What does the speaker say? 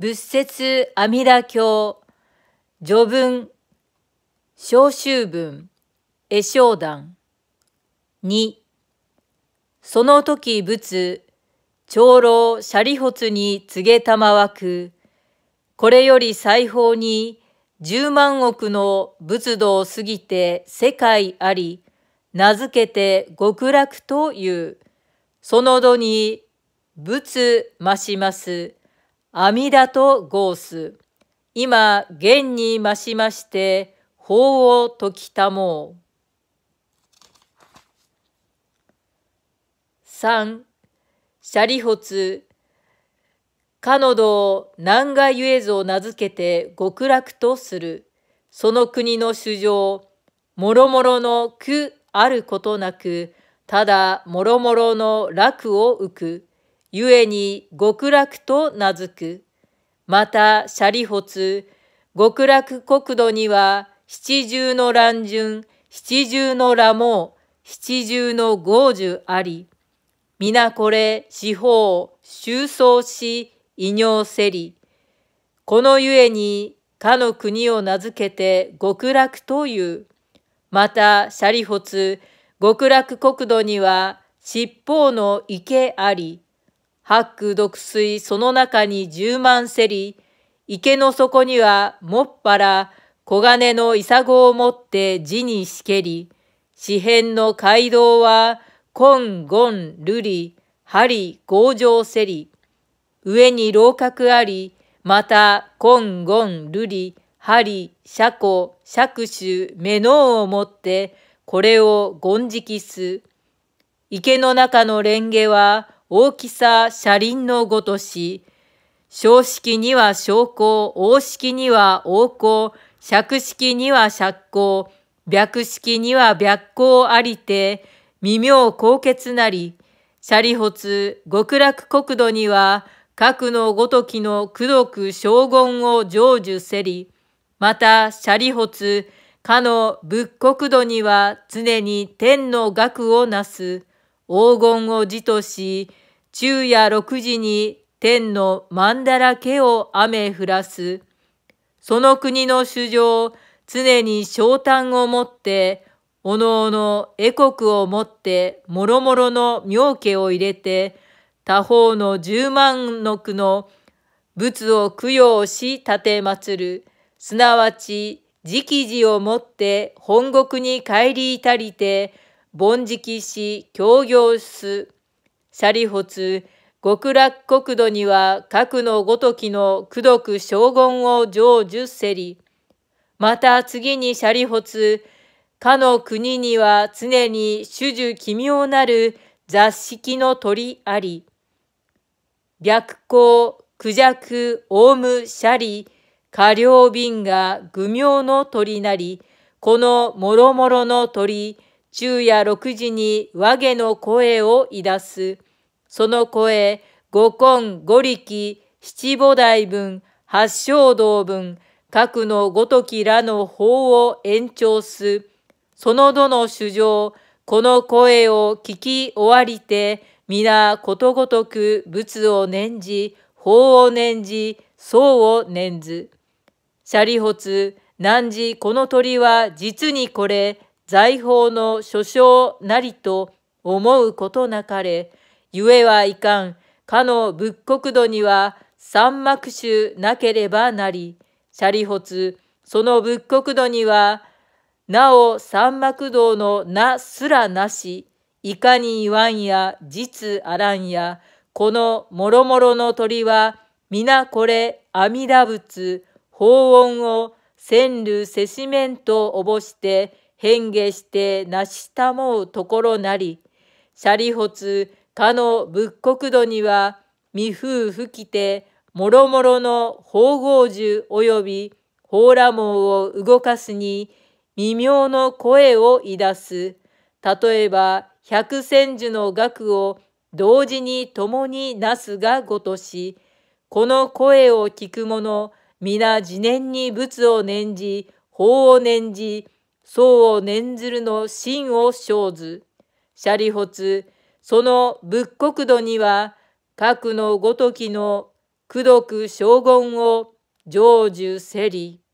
仏説阿弥陀経、序文、小集文、絵章談。2、その時仏、長老斜里仏に告げたまわく、これより裁縫に十万億の仏道を過ぎて世界あり、名付けて極楽という、その度に仏増します。阿弥陀と合す。今、現に増しまして、法を解きたもう。三、シャリ仏。かの道、南がゆえずを名付けて極楽とする。その国の主情、もろもろの苦あることなく、ただもろもろの楽を浮く。故に極楽と名付く。また、シャリツ、極楽国土には、七重の乱順、七重の羅網、七重の豪樹あり。皆これ、四方、収葬し、異尿せり。このゆえに、かの国を名付けて極楽という。また、シャリツ、極楽国土には、七方の池あり。白毒水その中に十万セリ、池の底にはもっぱら黄金のイサゴを持って地にしけり、四辺の街道はコンゴンルリ、ハリゴ上セリ、上に楼閣あり、またコンゴンルリ、ハリ、シャコ、シャクシュ、メノーを持ってこれをゴンジキス。池の中の蓮華は大きさ車輪のごとし、小式には小公、大式には王公、尺式には尺公、白式には白光ありて、微妙高潔なり、車里発、極楽国土には、核のごときの苦徳将軍を成就せり、また車里発、かの仏国土には常に天の学をなす。黄金を辞とし、昼夜6時に天の万だらけを雨降らす。その国の主情、常に昇誕をもって、おのおの絵国をもって、もろもろの妙家を入れて、他方の十万の句の仏を供養し奉て祭る。すなわち、直事をもって本国に帰り至りて、凡食し協業す。シホ仏、極楽国土には核のごときの功徳将軍を成就せり。また次にシホ仏、かの国には常に種々奇妙なる雑式の鳥あり。白光、クジャク、オウム、シャリ、過ビンが愚名の鳥なり、このもろもろの鳥、昼夜六時に和毛の声をいだす。その声、五根五力、七五台分、八正道分、各のごときらの法を延長す。そのどの主情、この声を聞き終わりて、皆ことごとく仏を念じ、法を念じ、僧を念ず。シャリホツ、何時この鳥は実にこれ、財宝の所掌なりと思うことなかれ、ゆえはいかん、かの仏国土には三幕衆なければなり、シャリツ、その仏国土には、なお三幕道の名すらなし、いかに言わんや実あらんや、このもろもろの鳥は、皆これ阿弥陀仏、法音を千流せしめんとおぼして、変化して成したもうところなり、シャリ仏かの仏国土には未風吹きて、もろもろの宝合樹及び宝羅網を動かすに、微妙の声をいだす。例えば、百千樹の額を同時に共になすがごとし、この声を聞く者、皆自念に仏を念じ、法を念じ、僧を念ずるの真を生ず、シャリ仏、その仏国土には、核のごときの功徳将言を成就せり、